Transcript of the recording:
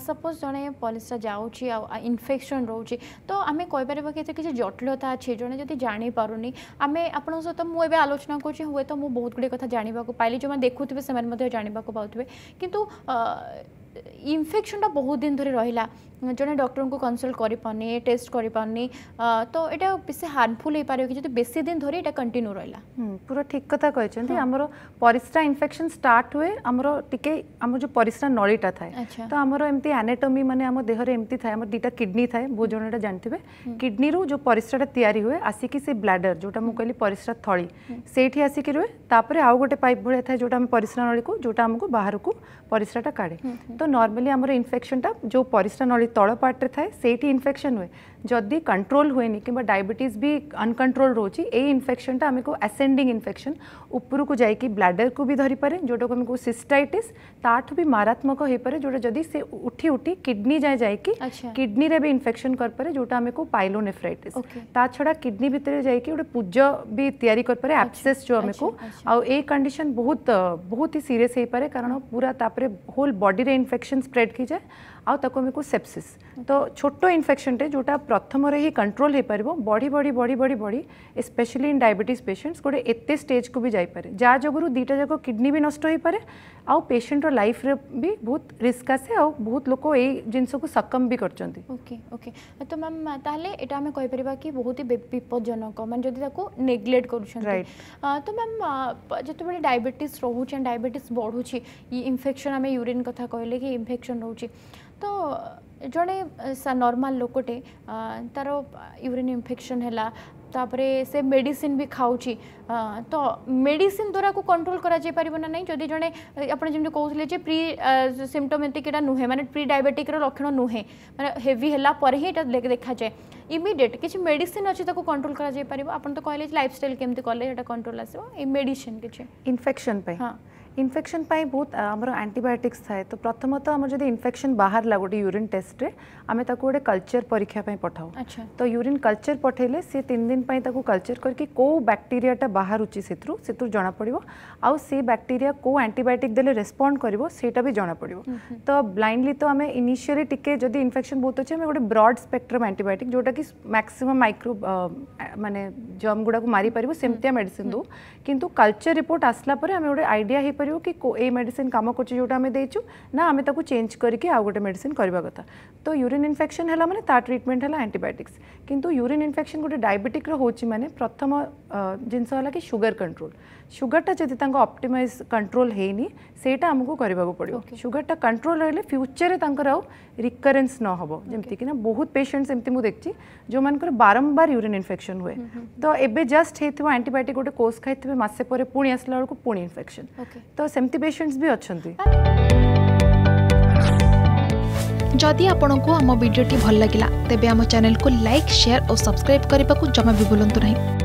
Suppose जड़े पलिसा जाऊँ infection रोचे तो आम कहीपर कि किसी जटिलता अच्छे जो जब जापारूनी आम आप सहित तो मुझे आलोचना करुचे हुए तो मुझे बहुत गुड़े कथ जानवाक पाइली जो देखुवे से जानवाक पाथे कितु इनफेक्शन टा बहुत दिन धरी रहा जड़े डक्टर को कनसल्ट कर पार्नी टेस्ट कर पार्नी तो यहाँ बेस हार्मफुल पारे कि बेस दिन धरी ये कंटिन्यू रहा पूरा ठीक कथा कहते आम परा इनफेक्शन स्टार्ट हुए आमर टी आम जो परिसरा नड़ीटा थाए तो आमर एम एनाटमी मैंने आम देहर एमती थाए दीटा किडनी थाए बहुत जन जानते हैं किडनी रू जो परिसराटा या हुए आसिकी से ब्लाडर जो कहली परिसरा थी से आसिक रुए गोटे पाइप भाई था जो परिसरा नड़ी को जोटा आमको बाहर को परिसराटा काढ़े तो नर्माली आम इनफेक्शन टा जो परिस्रा नली तल पार्टे थाए से इनफेक्शन हुए जदि कंट्रोल हुए कि डायबिटीज भी अनकंट्रोल रोचे ये इनफेक्शन आम को आसेंडिंग इनफेक्शन ऊपर को जाकि ब्लाडर को भी धरीपे जोटा को आमको सिस्टाइटिस भी मारात्मक हो पाए जो जदि से उठी उठी किडनी जाए जाकि अच्छा। किडनी भी इनफेक्शन कर पाए जोटा को पाइलोनेफ्राइटिस ता छड़ा किडनी भितर जाकि गोटे पूज भी तैयारी कर पाए अच्छा, एब्सेस जो आम को आउ कंडीशन बहुत बहुत ही सीरीयस हो पाए कारण पूरा तापर होल बडी इनफेक्शन स्प्रेड की जाए आउ आम को सेप्सिस तो छोट इनफेक्शन टे जोटा प्रथम ही कंट्रोल हो पार बढ़ी बढ़ी बढ़ी बढ़ी बढ़ी एस्पेशली इन डायबिटीज पेसेंट्स गोटे एत स्टेज को भी जापे जहाँ जो दुटा जाक किडनी भी नष्ट हो आउ पेसेंटर लाइफ रे भी बहुत रिस्क आसे आउ बहुत लोग ये जिनस को सकम भी करके ओके okay, तो मैम ताहले यहाँ आम कहीपर कि बहुत ही विपज्जनक मैं जो नेग्लेक्ट कर right. तो मैम जो डायबेटिस रोचे डायबेटिस बढ़ुच्छे इनफेक्शन आम यूरीन कथ कहले कि इनफेक्शन रोचे ତ ଜଣେ ନର୍ମାଲ ଲୋକଟେ ତାର ୟୁରିନ୍ ଇନଫେକ୍ସନ୍ ହେଲା ତାପରେ ସେ ମେଡ଼ିସିନ୍ ବି ଖାଉଛି ତ ମେଡ଼ିସିନ୍ ଦ୍ୱାରାକୁ କଣ୍ଟ୍ରୋଲ କରାଯାଇପାରିବ ନା ନାହିଁ ଯଦି ଜଣେ ଆପଣ ଯେମିତି କହୁଥିଲେ ଯେ ପ୍ରି ସିମ୍ପଟମ୍ ଏତିକି ଏଇଟା ନୁହେଁ ମାନେ ପ୍ରି ଡାଇବେଟିକ୍ର ଲକ୍ଷଣ ନୁହେଁ ମାନେ ହେଭି ହେଲା ପରେ ହିଁ ଏଇଟା ଦେଖାଯାଏ ଇମିଡ଼ିଏଟ୍ କିଛି ମେଡ଼ିସିନ୍ ଅଛି ତାକୁ କଣ୍ଟ୍ରୋଲ କରାଯାଇପାରିବ ଆପଣ ତ କହିଲେ ଯେ ଲାଇଫ୍ ଷ୍ଟାଇଲ୍ କେମିତି କଲେ ସେଇଟା କଣ୍ଟ୍ରୋଲ ଆସିବ ଏଇ ମେଡ଼ିସିନ୍ କିଛି ଇନଫେକ୍ସନ୍ ପାଇଁ ହଁ इनफेक्शन बहुत आम आंटीबायोटिक्स थाए तो प्रथम तो आम जब इनफेक्शन बाहर ला गोटे यूरीन टेस्ट में आम गोटे कल्चर परीक्षापी पठाऊ अच्छा। तो यूरीन कल्चर पठेले सी तीन दिन कल्चर करके कौ बैक्टेरियाटा बाहर से जमापड़ आउ सी बैक्टेरिया कौ आंटीबायोटिक देने रेस्पंड कर सीटा भी जमापड़ हम्म, हम्म। तो ब्लैंडली तो आम इनिशियली टे इनफेक्शन बहुत अच्छे गोटे ब्रड स्पेक्ट्रम आंटीबायोटिक जोटा कि मैक्सीम माइक्रो मानने जम गुड़ाक मारी पार सेमती मेडिसीन दू कि कल्चर रिपोर्ट आसला गोटे आईडिया पार कि मेडिसीन कम करेचु ना आम चेज करके आउ गए मेडिसीन करवा कथ तो यूरीन इनफेक्शन है मैंने ट्रिटमेंट है एंटीबायोटिक्स कि यूरीन इनफेक्शन गोटे डायबेटिक्र हो मैंने प्रथम जिनस कि सुगर कंट्रोल सुगरटा जब अप्टिमाइज कंट्रोल होनी सहीटा आमको करवाक पड़ो सुगरटा कंट्रोल रही फ्यूचर में रिकरेन्स न हो जमीक okay. बहुत पेसेंट्स एमती मुझे देखी जो मैं बारंबार यूरीन इनफेक्शन हुए तो एबे जस्ट हो एंटीबायोटिक गोटे कोर्स खाई थे मैसेस पुणी आसला बेलू पुणी इनफेक्शन तो सेमती पेशेंट्स भी अच्छा जदि आपण को आम भिडी भल लगा तेब आम चेल को लाइक शेयर और सब्सक्राइब करने को जमा भी बुलां नहीं